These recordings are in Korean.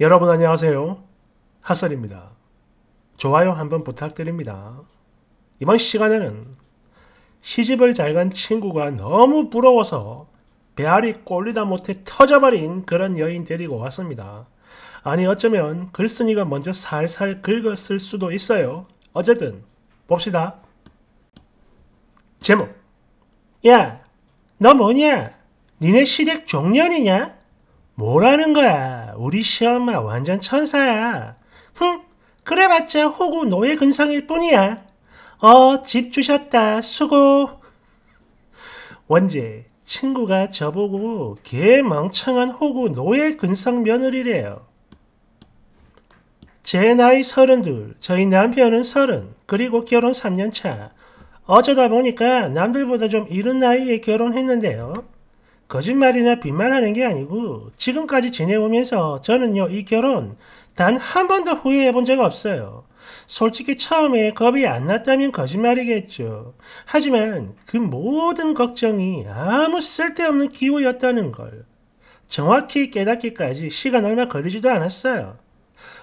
여러분 안녕하세요. 하설입니다. 좋아요 한번 부탁드립니다. 이번 시간에는 시집을 잘 간 친구가 너무 부러워서 배알이 꼴리다 못해 터져버린 그런 여인 데리고 왔습니다. 아니 어쩌면 글쓴이가 먼저 살살 긁었을 수도 있어요. 어쨌든 봅시다. 제목 야, 너 뭐냐? 니네 시댁 종년이냐? 뭐라는 거야? 우리 시엄마 완전 천사야. 흥, 그래봤자 호구 노예 근성일 뿐이야. 어, 집 주셨다. 수고. 원제 친구가 저보고 개 멍청한 호구 노예 근성 며느리래요. 제 나이 서른둘, 저희 남편은 서른, 그리고 결혼 3년 차. 어쩌다 보니까 남들보다 좀 이른 나이에 결혼했는데요. 거짓말이나 빈말하는 게 아니고 지금까지 지내오면서 저는요 이 결혼 단 한 번도 후회해 본적이 없어요. 솔직히 처음에 겁이 안 났다면 거짓말이겠죠. 하지만 그 모든 걱정이 아무 쓸데없는 기우였다는 걸 정확히 깨닫기까지 시간 얼마 걸리지도 않았어요.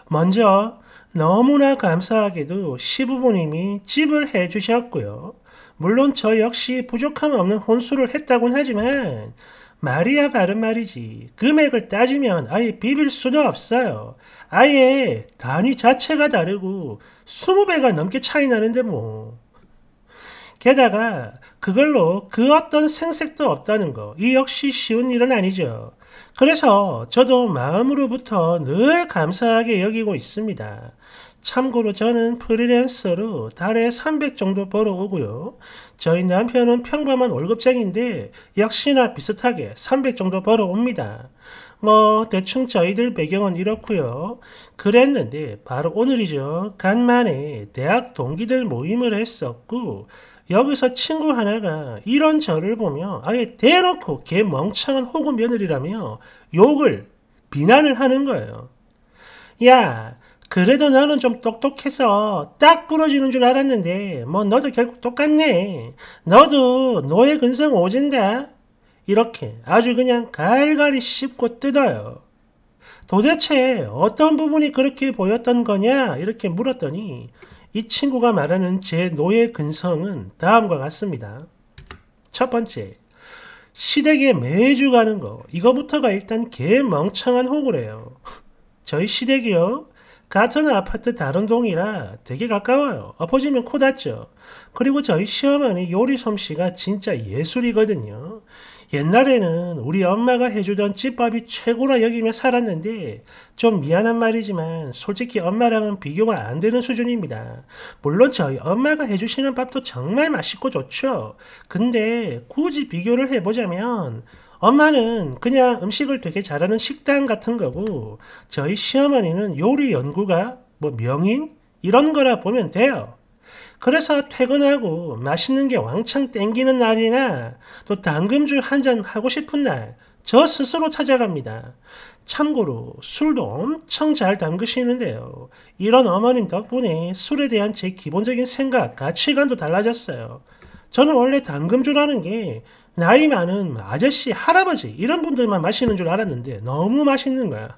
먼저 너무나 감사하게도 시부모님이 집을 해주셨고요. 물론 저 역시 부족함 없는 혼수를 했다곤 하지만 말이야 바른 말이지 금액을 따지면 아예 비빌 수도 없어요. 아예 단위 자체가 다르고 20배가 넘게 차이 나는데 뭐. 게다가 그걸로 그 어떤 생색도 없다는 거 이 역시 쉬운 일은 아니죠. 그래서 저도 마음으로부터 늘 감사하게 여기고 있습니다. 참고로 저는 프리랜서로 달에 300 정도 벌어오고요. 저희 남편은 평범한 월급쟁인데 역시나 비슷하게 300 정도 벌어옵니다. 뭐 대충 저희들 배경은 이렇고요. 그랬는데 바로 오늘이죠. 간만에 대학 동기들 모임을 했었고 여기서 친구 하나가 이런 저를 보며 아예 대놓고 개 멍청한 호구 며느리라며 욕을 비난을 하는 거예요. 야 그래도 너는 좀 똑똑해서 딱 부러지는 줄 알았는데 뭐 너도 결국 똑같네. 너도 노예 근성 오진다. 이렇게 아주 그냥 갈갈이 씹고 뜯어요. 도대체 어떤 부분이 그렇게 보였던 거냐? 이렇게 물었더니 이 친구가 말하는 제 노예 근성은 다음과 같습니다. 첫 번째, 시댁에 매주 가는 거. 이거부터가 일단 개 멍청한 호구래요. 저희 시댁이요. 가천 아파트 다른 동이라 되게 가까워요. 엎어지면 코 다죠. 그리고 저희 시어머니 요리 솜씨가 진짜 예술이거든요. 옛날에는 우리 엄마가 해주던 찌밥이 최고라 여기며 살았는데 좀 미안한 말이지만 솔직히 엄마랑은 비교가 안 되는 수준입니다. 물론 저희 엄마가 해주시는 밥도 정말 맛있고 좋죠. 근데 굳이 비교를 해보자면 엄마는 그냥 음식을 되게 잘하는 식당 같은 거고 저희 시어머니는 요리 연구가 뭐 명인 이런 거라 보면 돼요. 그래서 퇴근하고 맛있는 게 왕창 땡기는 날이나 또 당금주 한 잔 하고 싶은 날 저 스스로 찾아갑니다. 참고로 술도 엄청 잘 담그시는데요. 이런 어머님 덕분에 술에 대한 제 기본적인 생각, 가치관도 달라졌어요. 저는 원래 당금주라는 게 나이 많은 아저씨, 할아버지 이런 분들만 마시는 줄 알았는데 너무 맛있는 거야.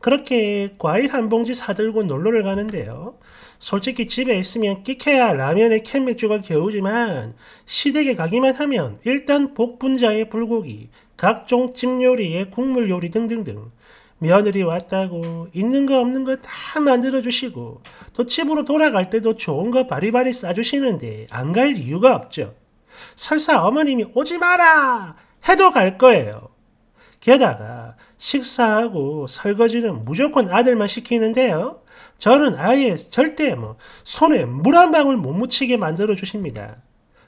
그렇게 과일 한 봉지 사들고 놀러를 가는데요. 솔직히 집에 있으면 끼케야 라면에 캔맥주가 겨우지만 시댁에 가기만 하면 일단 복분자의 불고기, 각종 찜 요리에 국물 요리 등등등 며느리 왔다고 있는 거 없는 거 다 만들어 주시고 또 집으로 돌아갈 때도 좋은 거 바리바리 싸주시는데 안 갈 이유가 없죠. 설사 어머님이 오지 마라 해도 갈 거예요. 게다가 식사하고 설거지는 무조건 아들만 시키는데요. 저는 아예 절대 뭐 손에 물 한 방울 못 묻히게 만들어 주십니다.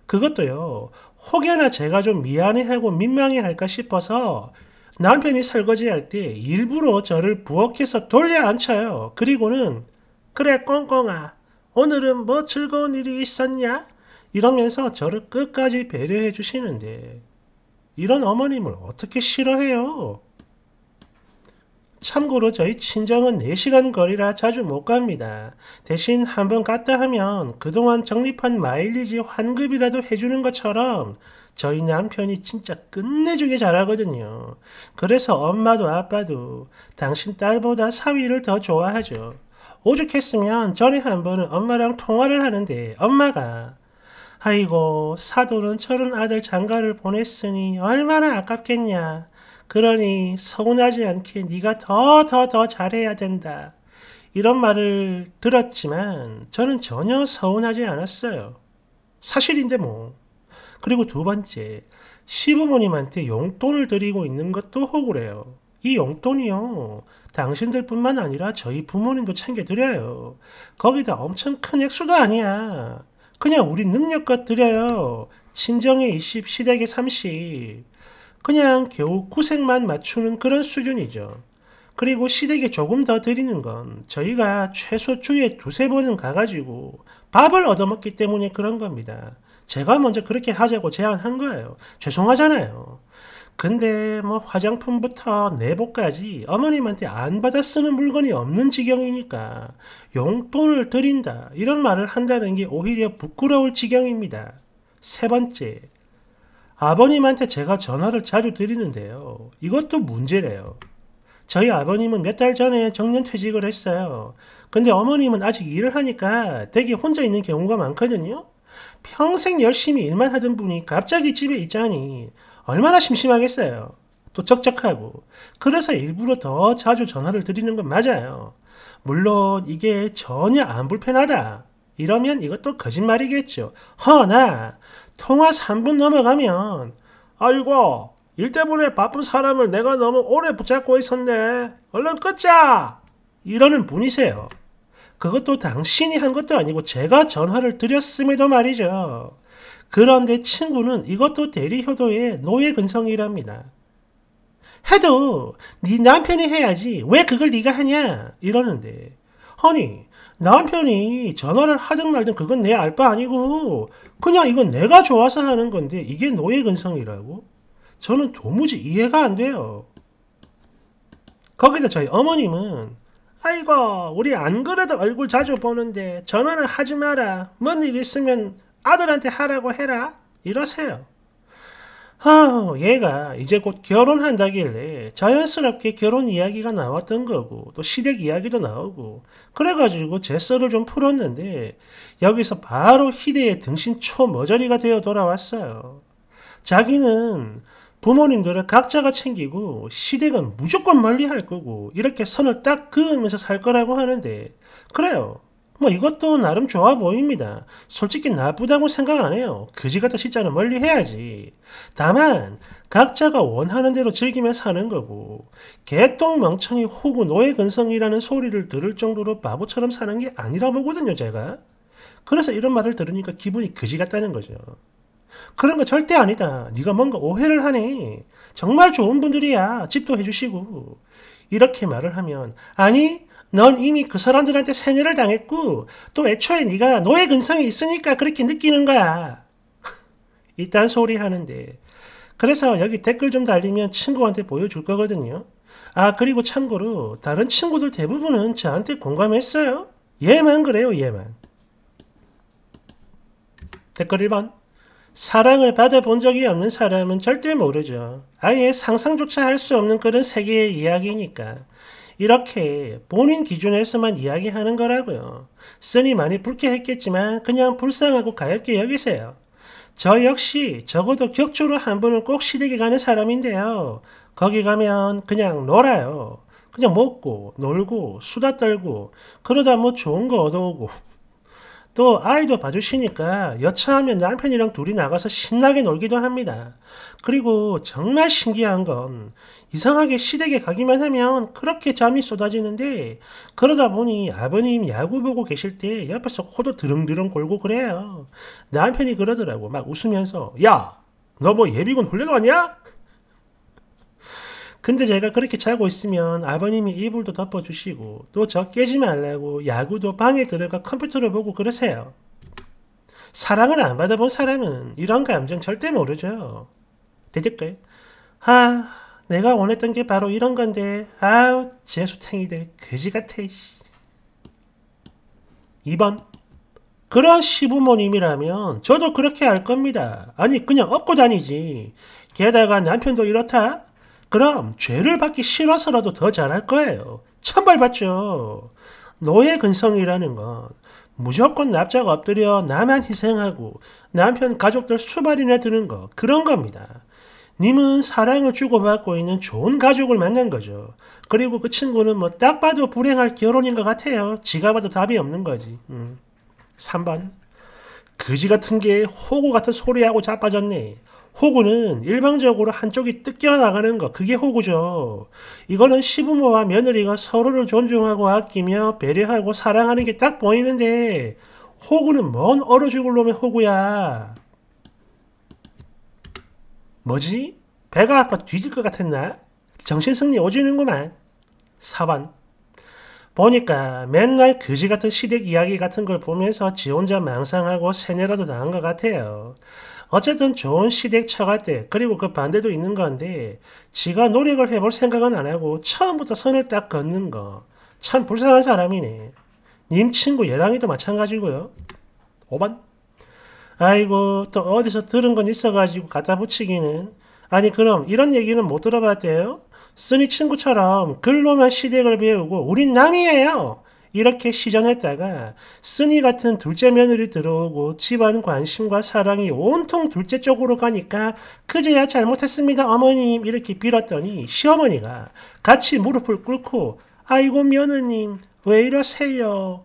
그것도요. 혹여나 제가 좀 미안해하고 민망해 할까 싶어서 남편이 설거지할 때 일부러 저를 부엌에서 돌려 앉혀요. 그리고는 그래 꽁꽁아 오늘은 뭐 즐거운 일이 있었냐? 이러면서 저를 끝까지 배려해 주시는데 이런 어머님을 어떻게 싫어해요? 참고로 저희 친정은 4시간 거리라 자주 못 갑니다. 대신 한번 갔다 하면 그동안 적립한 마일리지 환급이라도 해주는 것처럼 저희 남편이 진짜 끝내주게 잘하거든요. 그래서 엄마도 아빠도 당신 딸보다 사위를 더 좋아하죠. 오죽했으면 전에 한 번은 엄마랑 통화를 하는데 엄마가 아이고 사도는 저런 아들 장가를 보냈으니 얼마나 아깝겠냐. 그러니 서운하지 않게 네가 더 더 더 잘해야 된다. 이런 말을 들었지만 저는 전혀 서운하지 않았어요. 사실인데 뭐. 그리고 두 번째, 시부모님한테 용돈을 드리고 있는 것도 억울해요이 용돈이요. 당신들뿐만 아니라 저희 부모님도 챙겨드려요. 거기다 엄청 큰 액수도 아니야. 그냥 우리 능력과 드려요. 친정에 20, 시댁에 30. 그냥 겨우 구색만 맞추는 그런 수준이죠. 그리고 시댁에 조금 더 드리는 건 저희가 최소 주에 두세 번은 가가지고 밥을 얻어먹기 때문에 그런 겁니다. 제가 먼저 그렇게 하자고 제안한 거예요. 죄송하잖아요. 근데 뭐 화장품부터 내복까지 어머님한테 안 받아 쓰는 물건이 없는 지경이니까 용돈을 드린다 이런 말을 한다는 게 오히려 부끄러울 지경입니다. 세 번째, 아버님한테 제가 전화를 자주 드리는데요. 이것도 문제래요. 저희 아버님은 몇 달 전에 정년 퇴직을 했어요. 근데 어머님은 아직 일을 하니까 댁에 혼자 있는 경우가 많거든요. 평생 열심히 일만 하던 분이 갑자기 집에 있자니 얼마나 심심하겠어요. 또 적적하고. 그래서 일부러 더 자주 전화를 드리는 건 맞아요. 물론 이게 전혀 안 불편하다. 이러면 이것도 거짓말이겠죠. 허나 통화 3분 넘어가면 아이고 일 때문에 바쁜 사람을 내가 너무 오래 붙잡고 있었네. 얼른 끊자! 이러는 분이세요. 그것도 당신이 한 것도 아니고 제가 전화를 드렸음에도 말이죠. 그런데 친구는 이것도 대리효도의 노예 근성이랍니다. 해도 네 남편이 해야지 왜 그걸 네가 하냐 이러는데 아니 남편이 전화를 하든 말든 그건 내 알 바 아니고 그냥 이건 내가 좋아서 하는 건데 이게 노예 근성이라고? 저는 도무지 이해가 안 돼요. 거기다 저희 어머님은 아이고 우리 안 그래도 얼굴 자주 보는데 전화는 하지 마라. 뭔 일 있으면 아들한테 하라고 해라 이러세요. 아, 얘가 이제 곧 결혼한다길래 자연스럽게 결혼 이야기가 나왔던 거고 또 시댁 이야기도 나오고 그래가지고 제 썰을 좀 풀었는데 여기서 바로 희대의 등신 초머저리가 되어 돌아왔어요. 자기는 부모님들을 각자가 챙기고 시댁은 무조건 멀리 할 거고 이렇게 선을 딱 그으면서 살 거라고 하는데 그래요. 뭐 이것도 나름 좋아 보입니다. 솔직히 나쁘다고 생각 안 해요. 그지 같은 시자는 멀리 해야지. 다만 각자가 원하는 대로 즐기며 사는 거고 개똥 멍청이 혹은 노예 근성이라는 소리를 들을 정도로 바보처럼 사는 게 아니라 보거든요, 제가. 그래서 이런 말을 들으니까 기분이 그지 같다는 거죠. 그런 거 절대 아니다. 네가 뭔가 오해를 하네. 정말 좋은 분들이야. 집도 해주시고. 이렇게 말을 하면 아니 넌 이미 그 사람들한테 세뇌를 당했고 또 애초에 네가 노예 근성이 있으니까 그렇게 느끼는 거야. 이딴 소리 하는데 그래서 여기 댓글 좀 달리면 친구한테 보여줄 거거든요. 아 그리고 참고로 다른 친구들 대부분은 저한테 공감했어요. 얘만 그래요 얘만. 댓글 1번 사랑을 받아본 적이 없는 사람은 절대 모르죠. 아예 상상조차 할 수 없는 그런 세계의 이야기니까. 이렇게 본인 기준에서만 이야기하는 거라고요. 쓰니 많이 불쾌했겠지만 그냥 불쌍하고 가볍게 여기세요. 저 역시 적어도 격주로 한 번은 꼭 시댁에 가는 사람인데요. 거기 가면 그냥 놀아요. 그냥 먹고 놀고 수다 떨고 그러다 뭐 좋은 거 얻어오고 또 아이도 봐주시니까 여차하면 남편이랑 둘이 나가서 신나게 놀기도 합니다. 그리고 정말 신기한 건 이상하게 시댁에 가기만 하면 그렇게 잠이 쏟아지는데 그러다 보니 아버님 야구 보고 계실 때 옆에서 코도 드렁드렁 골고 그래요. 남편이 그러더라고 막 웃으면서 야 너 뭐 예비군 훈련 왔냐? 근데 제가 그렇게 자고 있으면 아버님이 이불도 덮어주시고 또 저 깨지 말라고 야구도 방에 들어가 컴퓨터를 보고 그러세요. 사랑을 안 받아본 사람은 이런 감정 절대 모르죠. 대댓글. 아, 내가 원했던 게 바로 이런 건데 아우 재수탱이들 그지같아. 2번 그런 시부모님이라면 저도 그렇게 할 겁니다. 아니 그냥 업고 다니지. 게다가 남편도 이렇다. 그럼 죄를 받기 싫어서라도 더 잘할 거예요. 천벌받죠. 노예 근성이라는 건 무조건 납작 엎드려 나만 희생하고 남편 가족들 수발이나 드는 거 그런 겁니다. 님은 사랑을 주고받고 있는 좋은 가족을 만난 거죠. 그리고 그 친구는 뭐 딱 봐도 불행할 결혼인 것 같아요. 지가 봐도 답이 없는 거지. 음. 3번. 그지 같은 게 호구 같은 소리하고 자빠졌네. 호구는 일방적으로 한쪽이 뜯겨나가는 것, 그게 호구죠. 이거는 시부모와 며느리가 서로를 존중하고 아끼며 배려하고 사랑하는 게 딱 보이는데 호구는 뭔 얼어 죽을 놈의 호구야. 뭐지? 배가 아파 뒤질 것 같았나? 정신승리 오지는구만. 사반 보니까 맨날 그지 같은 시댁 이야기 같은 걸 보면서 지 혼자 망상하고 세뇌라도 당한 것 같아요. 어쨌든 좋은 시댁 처가때 그리고 그 반대도 있는 건데 지가 노력을 해볼 생각은 안 하고 처음부터 선을 딱 걷는 거 참 불쌍한 사람이네. 님 친구 예랑이도 마찬가지고요. 5번 아이고 또 어디서 들은 건 있어가지고 갖다 붙이기는 아니 그럼 이런 얘기는 못 들어봤대요? 쓰니 친구처럼 글로만 시댁을 배우고 우린 남이에요. 이렇게 시전했다가 쓰니 같은 둘째 며느리 들어오고 집안 관심과 사랑이 온통 둘째 쪽으로 가니까 그제야 잘못했습니다 어머님 이렇게 빌었더니 시어머니가 같이 무릎을 꿇고 아이고 며느님 왜 이러세요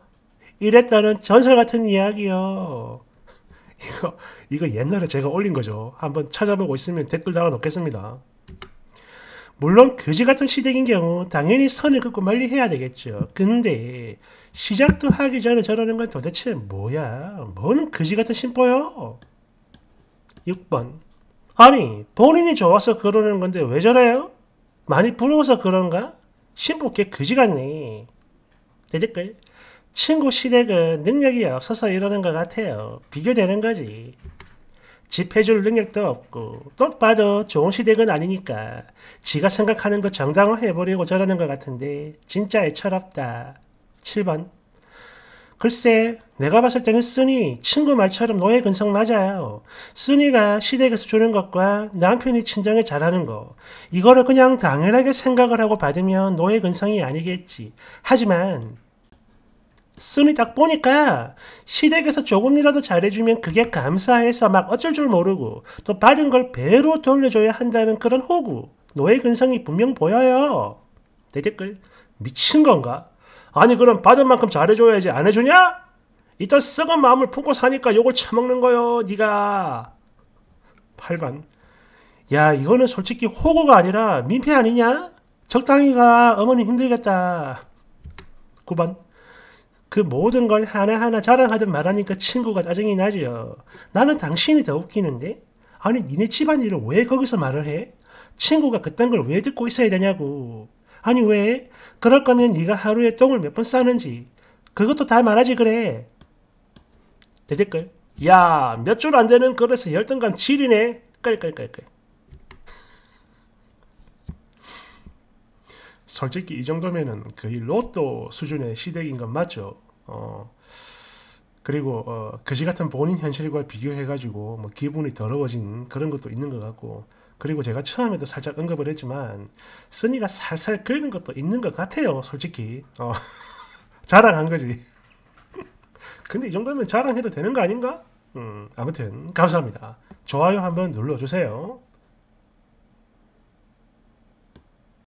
이랬다는 전설 같은 이야기요. 이거 이거 옛날에 제가 올린 거죠. 한번 찾아보고 있으면 댓글 달아 놓겠습니다. 물론 거지 같은 시댁인 경우 당연히 선을 긋고 멀리 해야 되겠죠. 근데 시작도 하기 전에 저러는 건 도대체 뭐야? 뭔 거지 같은 심보요? 6번 아니 본인이 좋아서 그러는 건데 왜 저래요? 많이 부러워서 그런가? 심보 개 거지 같니? 대댓글 친구 시댁은 능력이 없어서 이러는 것 같아요. 비교되는 거지. 지폐줄 능력도 없고 똑 봐도 좋은 시댁은 아니니까 지가 생각하는 거 정당화해버리고 저러는 것 같은데 진짜 애처롭다. 7번 글쎄 내가 봤을 때는 쓰니 친구 말처럼 노예 근성 맞아요. 쓰니가 시댁에서 주는 것과 남편이 친정에 잘하는 거 이거를 그냥 당연하게 생각을 하고 받으면 노예 근성이 아니겠지. 하지만 순이딱 보니까 시댁에서 조금이라도 잘해주면 그게 감사해서 막 어쩔 줄 모르고 또 받은 걸 배로 돌려줘야 한다는 그런 호구 노예 근성이 분명 보여요. 대 댓글 미친 건가? 아니 그럼 받은 만큼 잘해줘야지 안 해주냐? 이따 썩은 마음을 품고 사니까 욕을 처먹는 거요 니가 8반 야 이거는 솔직히 호구가 아니라 민폐 아니냐? 적당히가 어머니 힘들겠다 9번 그 모든 걸 하나하나 자랑하듯 말하니까 친구가 짜증이 나지요. 나는 당신이 더 웃기는데? 아니 니네 집안일을 왜 거기서 말을 해? 친구가 그딴 걸 왜 듣고 있어야 되냐고. 아니 왜? 그럴 거면 네가 하루에 똥을 몇 번 싸는지 그것도 다 말하지 그래. 대댓글. 야, 몇 줄 안 되는 그릇에 열등감 지리네. 깔깔깔깔. 솔직히 이 정도면은 거의 로또 수준의 시댁인 건 맞죠. 어, 그리고 어, 그지 같은 본인 현실과 비교해가지고 뭐 기분이 더러워진 그런 것도 있는 것 같고 그리고 제가 처음에도 살짝 언급을 했지만 쓰니가 살살 긁은 것도 있는 것 같아요. 솔직히 어, 자랑한 거지. 근데 이 정도면 자랑해도 되는 거 아닌가? 음, 아무튼 감사합니다. 좋아요 한번 눌러주세요.